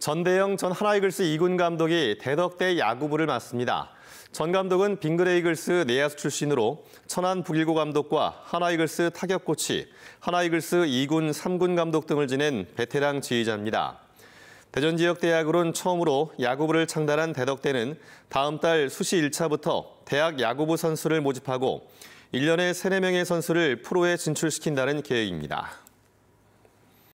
전대영 예, 전 하나이글스 이군 감독이 대덕대 야구부를 맡습니다. 전 감독은 빙그레이글스 내야수 출신으로 천안 북일고 감독과 하나이글스 타격코치, 하나이글스 2군, 3군 감독 등을 지낸 베테랑 지휘자입니다. 대전 지역 대학으론 처음으로 야구부를 창단한 대덕대는 다음 달 수시 1차부터 대학 야구부 선수를 모집하고 1년에 3, 4명의 선수를 프로에 진출시킨다는 계획입니다.